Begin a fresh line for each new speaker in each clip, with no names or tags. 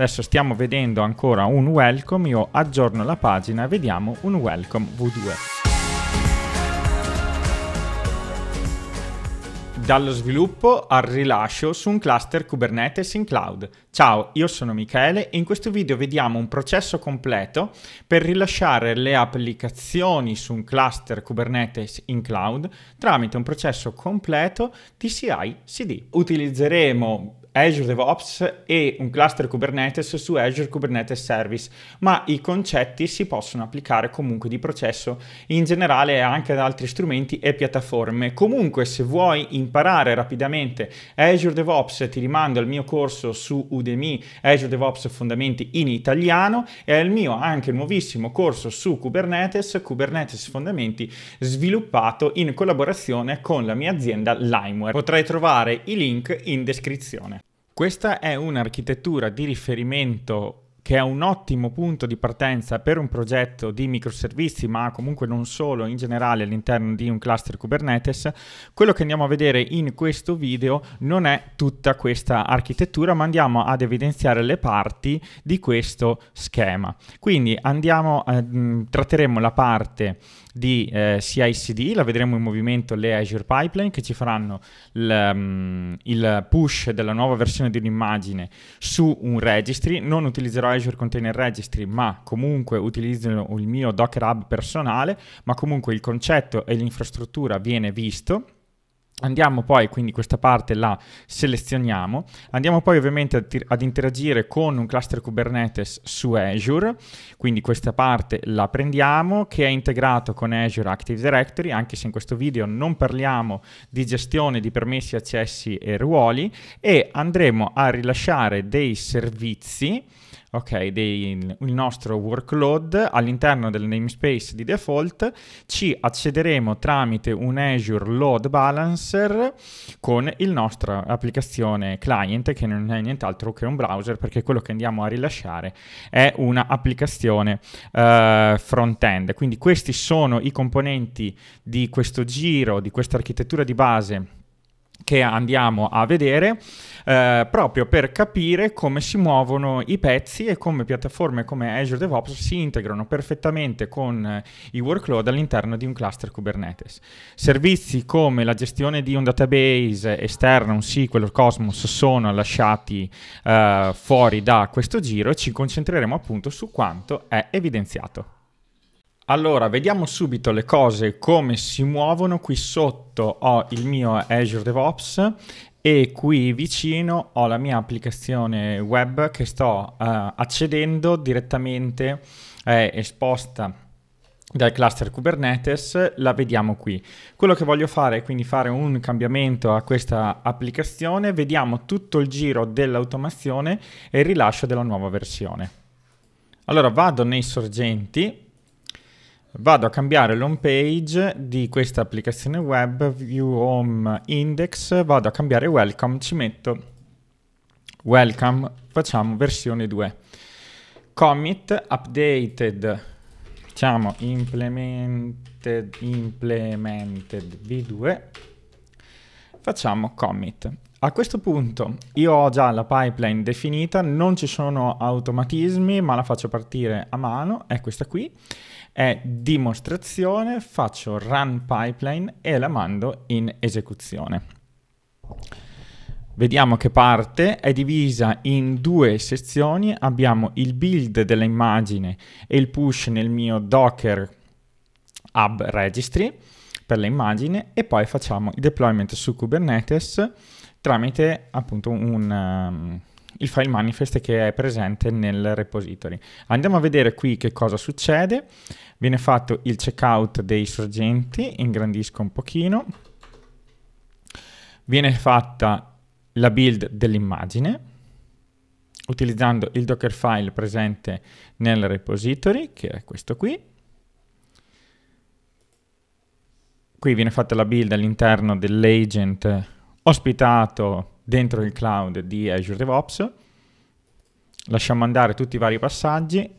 Adesso stiamo vedendo ancora un welcome, io aggiorno la pagina e vediamo un welcome V2. dallo sviluppo al rilascio su un cluster Kubernetes in cloud. Ciao, io sono Michele e in questo video vediamo un processo completo per rilasciare le applicazioni su un cluster Kubernetes in cloud tramite un processo completo TCI-CD. Utilizzeremo Azure DevOps e un cluster Kubernetes su Azure Kubernetes Service, ma i concetti si possono applicare comunque di processo in generale anche ad altri strumenti e piattaforme. Comunque se vuoi imparare rapidamente Azure DevOps ti rimando al mio corso su Udemy Azure DevOps Fondamenti in italiano e al mio anche nuovissimo corso su Kubernetes, Kubernetes Fondamenti sviluppato in collaborazione con la mia azienda LimeWare. Potrai trovare i link in descrizione. Questa è un'architettura di riferimento che è un ottimo punto di partenza per un progetto di microservizi, ma comunque non solo, in generale all'interno di un cluster Kubernetes. Quello che andiamo a vedere in questo video non è tutta questa architettura, ma andiamo ad evidenziare le parti di questo schema. Quindi andiamo, eh, tratteremo la parte di eh, CICD, la vedremo in movimento le Azure Pipeline che ci faranno l, um, il push della nuova versione di un'immagine su un registry, non utilizzerò Azure Container Registry ma comunque utilizzerò il mio Docker Hub personale, ma comunque il concetto e l'infrastruttura viene visto Andiamo poi, quindi questa parte la selezioniamo, andiamo poi ovviamente ad, ad interagire con un cluster Kubernetes su Azure, quindi questa parte la prendiamo che è integrato con Azure Active Directory, anche se in questo video non parliamo di gestione di permessi, accessi e ruoli e andremo a rilasciare dei servizi ok, dei, il nostro workload all'interno del namespace di default ci accederemo tramite un Azure Load Balancer con il nostra applicazione client che non è nient'altro che un browser perché quello che andiamo a rilasciare è un'applicazione eh, front-end. Quindi questi sono i componenti di questo giro, di questa architettura di base che andiamo a vedere. Eh, proprio per capire come si muovono i pezzi e come piattaforme come Azure DevOps si integrano perfettamente con eh, i workload all'interno di un cluster Kubernetes. Servizi come la gestione di un database esterno, un SQL, Cosmos sono lasciati eh, fuori da questo giro e ci concentreremo appunto su quanto è evidenziato. Allora, vediamo subito le cose come si muovono. Qui sotto ho il mio Azure DevOps e qui vicino ho la mia applicazione web che sto uh, accedendo direttamente, è esposta dal cluster Kubernetes, la vediamo qui. Quello che voglio fare è quindi fare un cambiamento a questa applicazione, vediamo tutto il giro dell'automazione e il rilascio della nuova versione. Allora vado nei sorgenti, vado a cambiare l'home page di questa applicazione web, view home index, vado a cambiare welcome, ci metto welcome, facciamo versione 2. Commit updated, diciamo implemented, implemented v2, facciamo commit. A questo punto io ho già la pipeline definita, non ci sono automatismi, ma la faccio partire a mano, è questa qui è dimostrazione, faccio run pipeline e la mando in esecuzione. Vediamo che parte, è divisa in due sezioni, abbiamo il build dell'immagine e il push nel mio docker hub registry per l'immagine e poi facciamo il deployment su Kubernetes tramite appunto un, ehm, il file manifest che è presente nel repository. Andiamo a vedere qui che cosa succede. Viene fatto il checkout dei sorgenti, ingrandisco un pochino. Viene fatta la build dell'immagine utilizzando il Dockerfile presente nel repository, che è questo qui. Qui viene fatta la build all'interno dell'agent ospitato dentro il cloud di Azure DevOps, lasciamo andare tutti i vari passaggi,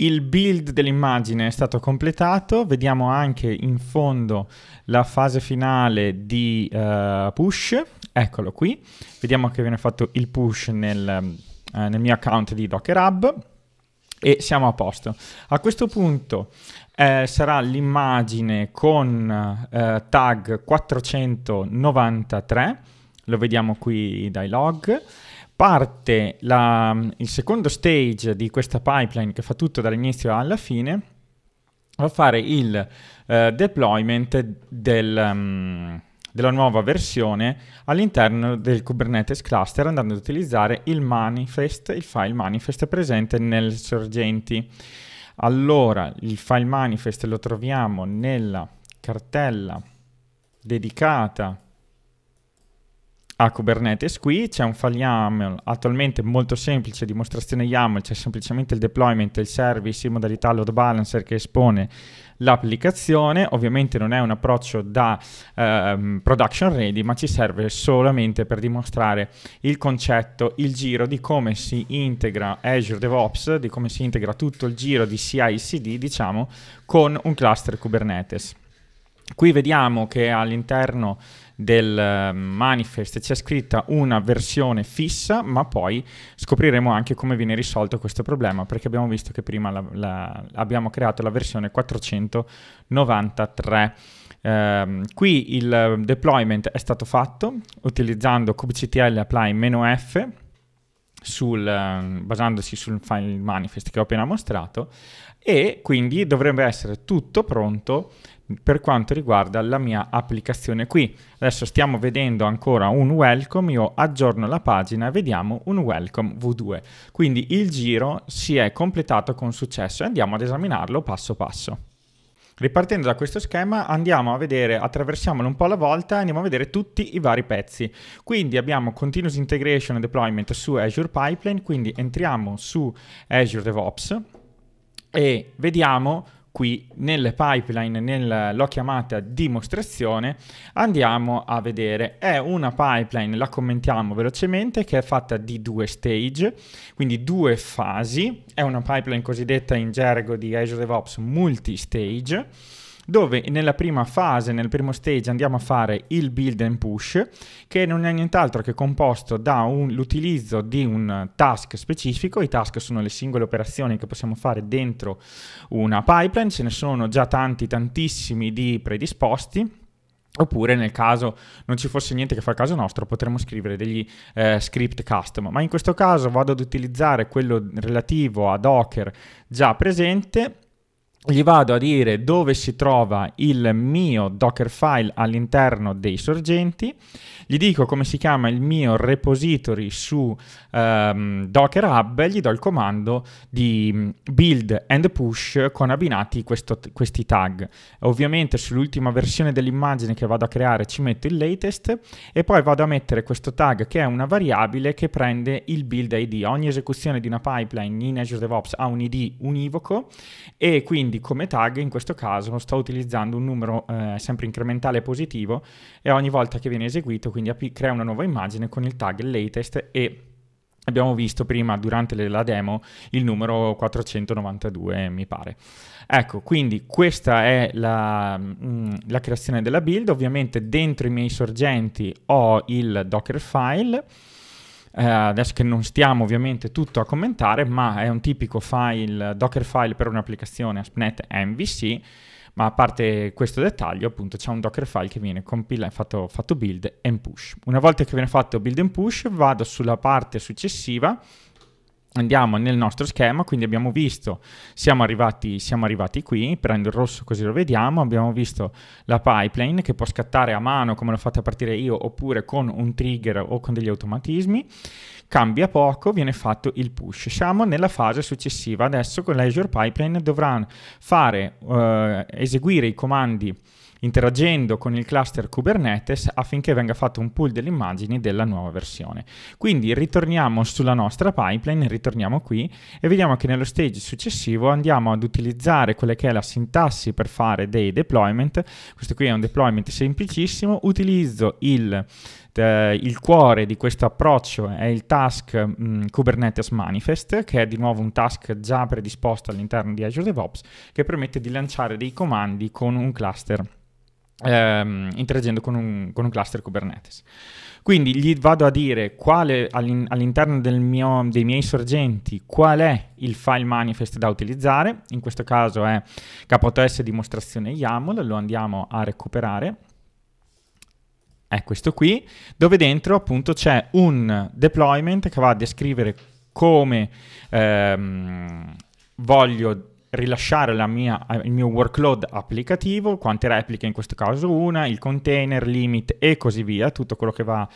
il build dell'immagine è stato completato, vediamo anche in fondo la fase finale di uh, push, eccolo qui, vediamo che viene fatto il push nel, uh, nel mio account di Docker Hub e siamo a posto. A questo punto eh, sarà l'immagine con eh, tag 493 lo vediamo qui dai log. Parte la, il secondo stage di questa pipeline che fa tutto dall'inizio alla fine, va a fare il uh, deployment del... Um, della nuova versione all'interno del Kubernetes cluster andando ad utilizzare il manifest, il file manifest presente nel sorgenti. Allora, il file manifest lo troviamo nella cartella dedicata a Kubernetes qui, c'è un file YAML attualmente molto semplice, dimostrazione YAML, c'è semplicemente il deployment, il service in modalità load balancer che espone l'applicazione, ovviamente non è un approccio da ehm, production ready, ma ci serve solamente per dimostrare il concetto, il giro di come si integra Azure DevOps, di come si integra tutto il giro di CI/CD, diciamo, con un cluster Kubernetes. Qui vediamo che all'interno del ehm, manifest c'è scritta una versione fissa, ma poi scopriremo anche come viene risolto questo problema, perché abbiamo visto che prima la, la, abbiamo creato la versione 493. Um, ehm, qui il deployment è stato fatto utilizzando kubectl apply-f sul, ehm, basandosi sul file manifest che ho appena mostrato e quindi dovrebbe essere tutto pronto per quanto riguarda la mia applicazione qui. Adesso stiamo vedendo ancora un welcome, io aggiorno la pagina e vediamo un welcome V2. Quindi il giro si è completato con successo e andiamo ad esaminarlo passo passo. Ripartendo da questo schema andiamo a vedere, attraversiamolo un po' alla volta e andiamo a vedere tutti i vari pezzi. Quindi abbiamo Continuous Integration and Deployment su Azure Pipeline, quindi entriamo su Azure DevOps e vediamo qui nelle pipeline, nel, l'ho chiamata dimostrazione, andiamo a vedere. È una pipeline, la commentiamo velocemente, che è fatta di due stage, quindi due fasi. È una pipeline cosiddetta in gergo di Azure DevOps multi-stage dove nella prima fase, nel primo stage andiamo a fare il build and push che non è nient'altro che composto dall'utilizzo di un task specifico, i task sono le singole operazioni che possiamo fare dentro una pipeline, ce ne sono già tanti tantissimi di predisposti Oppure nel caso non ci fosse niente che fa il caso nostro, potremmo scrivere degli eh, script custom, ma in questo caso vado ad utilizzare quello relativo ad Docker già presente gli vado a dire dove si trova il mio Dockerfile all'interno dei sorgenti, gli dico come si chiama il mio repository su um, Docker Hub, gli do il comando di mm, build and push con abbinati questo, questi tag. Ovviamente sull'ultima versione dell'immagine che vado a creare ci metto il latest e poi vado a mettere questo tag che è una variabile che prende il build ID. Ogni esecuzione di una pipeline in Azure DevOps ha un ID univoco e quindi quindi come tag in questo caso sto utilizzando un numero eh, sempre incrementale positivo e ogni volta che viene eseguito quindi AP crea una nuova immagine con il tag latest e abbiamo visto prima durante la demo il numero 492 mi pare ecco quindi questa è la, mh, mm, la creazione della build ovviamente dentro i miei sorgenti ho il dockerfile eh, adesso che non stiamo ovviamente tutto a commentare, ma è un tipico file, Dockerfile per un'applicazione AspNet MVC, ma a parte questo dettaglio, appunto, c'è un Dockerfile che viene compilato, fatto, fatto build and push. Una volta che viene fatto build and push, vado sulla parte successiva, Andiamo nel nostro schema, quindi abbiamo visto, siamo arrivati, siamo arrivati, qui, prendo il rosso così lo vediamo, abbiamo visto la pipeline che può scattare a mano come l'ho fatta partire io oppure con un trigger o con degli automatismi, cambia poco, viene fatto il push. Siamo nella fase successiva, adesso con l'Azure Pipeline dovrà fare, eh, eseguire i comandi interagendo con il cluster Kubernetes affinché venga fatto un pool delle immagini della nuova versione. Quindi ritorniamo sulla nostra pipeline, ritorniamo qui e vediamo che nello stage successivo andiamo ad utilizzare quella che è la sintassi per fare dei deployment. Questo qui è un deployment semplicissimo, utilizzo il eh, il cuore di questo approccio è il task mh, mm, Kubernetes Manifest, che è di nuovo un task già predisposto all'interno di Azure DevOps, che permette di lanciare dei comandi con un cluster, ehm, interagendo con un, con un cluster Kubernetes. Quindi gli vado a dire quale, all'in, all'interno mio, dei miei sorgenti qual è il file manifest da utilizzare, in questo caso è KTS dimostrazione YAML, lo andiamo a recuperare è questo qui, dove dentro appunto c'è un deployment che va a descrivere come ehm, voglio rilasciare mia, il mio workload applicativo, quante repliche in questo caso una, il container, limit e così via, tutto quello che va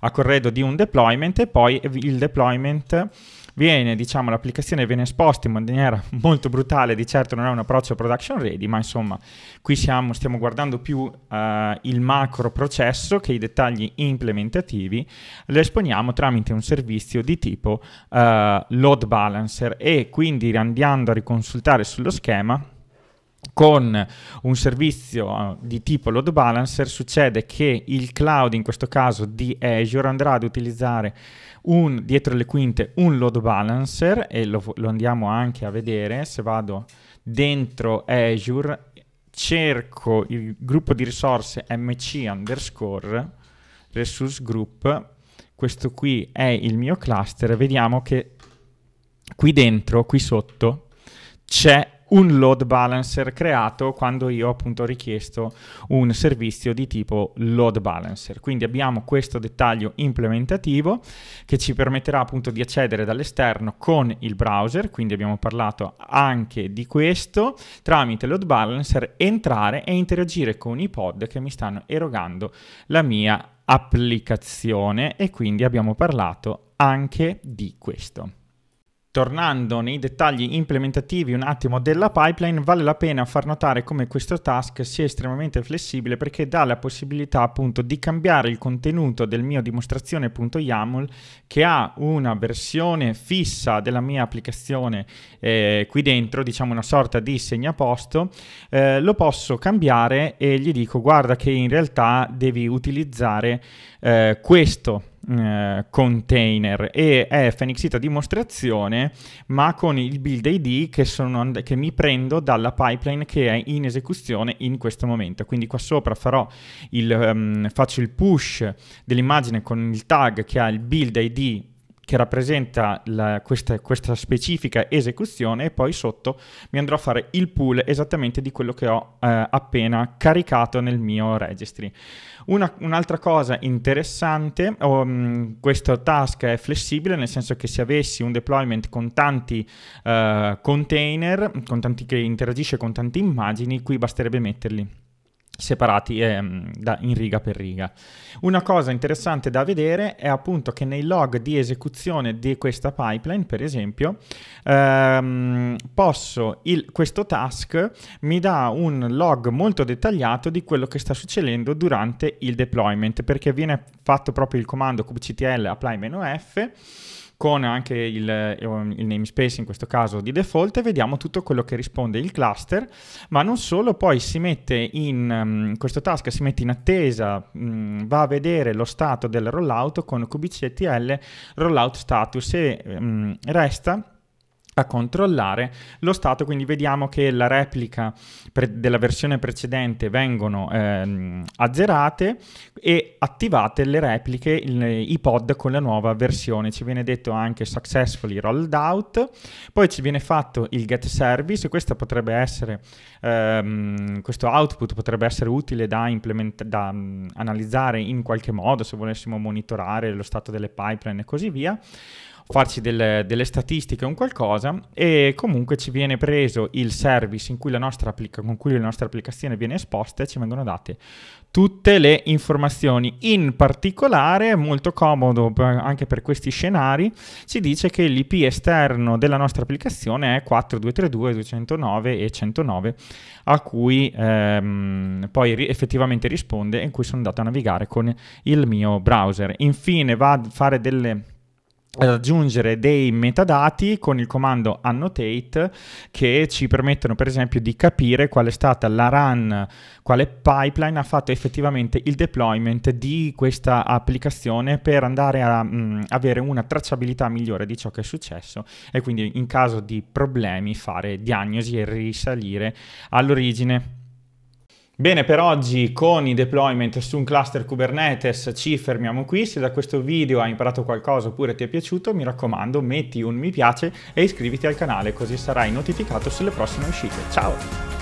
a corredo di un deployment e poi il deployment viene, diciamo, l'applicazione viene esposta in maniera molto brutale, di certo non è un approccio production ready, ma insomma qui siamo, stiamo guardando più uh, il macro processo che i dettagli implementativi, lo esponiamo tramite un servizio di tipo uh, load balancer e quindi andando a riconsultare sullo schema con un servizio eh, di tipo load balancer succede che il cloud, in questo caso di Azure, andrà ad utilizzare un, dietro le quinte un load balancer e lo, lo andiamo anche a vedere se vado dentro Azure, cerco il gruppo di risorse mc underscore resource group, questo qui è il mio cluster, vediamo che qui dentro, qui sotto, c'è un load balancer creato quando io appunto ho richiesto un servizio di tipo load balancer. Quindi abbiamo questo dettaglio implementativo che ci permetterà appunto di accedere dall'esterno con il browser, quindi abbiamo parlato anche di questo, tramite load balancer entrare e interagire con i pod che mi stanno erogando la mia applicazione e quindi abbiamo parlato anche di questo. Tornando nei dettagli implementativi un attimo della pipeline, vale la pena far notare come questo task sia estremamente flessibile perché dà la possibilità appunto di cambiare il contenuto del mio dimostrazione.yaml che ha una versione fissa della mia applicazione eh, qui dentro, diciamo una sorta di segnaposto, eh, lo posso cambiare e gli dico guarda che in realtà devi utilizzare eh, questo eh, container e è Fenixita dimostrazione ma con il build ID che, and- che mi prendo dalla pipeline che è in esecuzione in questo momento. Quindi qua sopra farò il, um, faccio il push dell'immagine con il tag che ha il build ID che rappresenta la, questa, questa, specifica esecuzione e poi sotto mi andrò a fare il pool esattamente di quello che ho eh, appena caricato nel mio registry. Una, un'altra cosa interessante, um, questo task è flessibile nel senso che se avessi un deployment con tanti uh, container, con tanti, che interagisce con tante immagini, qui basterebbe metterli separati ehm, da, in riga per riga. Una cosa interessante da vedere è appunto che nei log di esecuzione di questa pipeline, per esempio, ehm, posso il, questo task mi dà un log molto dettagliato di quello che sta succedendo durante il deployment, perché viene fatto proprio il comando kubectl apply-f con anche il, ehm, il, namespace in questo caso di default e vediamo tutto quello che risponde il cluster, ma non solo, poi si mette in um, questo task, si mette in attesa, um, va a vedere lo stato del rollout con cubicetti rollout status e um, resta da controllare lo stato, quindi vediamo che la replica pre- della versione precedente vengono ehm, azzerate e attivate le repliche, il, i pod con la nuova versione, ci viene detto anche successfully rolled out, poi ci viene fatto il get service, questo potrebbe essere, ehm, questo output potrebbe essere utile da, implement- da mh, mm, analizzare in qualche modo se volessimo monitorare lo stato delle pipeline e così via, farci delle, delle statistiche o un qualcosa e comunque ci viene preso il service cui applica- con cui la nostra applicazione viene esposta e ci vengono date tutte le informazioni. In particolare, molto comodo anche per questi scenari, ci dice che l'IP esterno della nostra applicazione è 4232, 209 e 109 a cui ehm, poi ri- effettivamente risponde e in cui sono andato a navigare con il mio browser. Infine va a fare delle ad aggiungere dei metadati con il comando annotate che ci permettono per esempio di capire qual è stata la run, quale pipeline ha fatto effettivamente il deployment di questa applicazione per andare a mh, mm, avere una tracciabilità migliore di ciò che è successo e quindi in caso di problemi fare diagnosi e risalire all'origine. Bene, per oggi con i deployment su un cluster Kubernetes ci fermiamo qui. Se da questo video hai imparato qualcosa oppure ti è piaciuto, mi raccomando, metti un mi piace e iscriviti al canale così sarai notificato sulle prossime uscite. Ciao!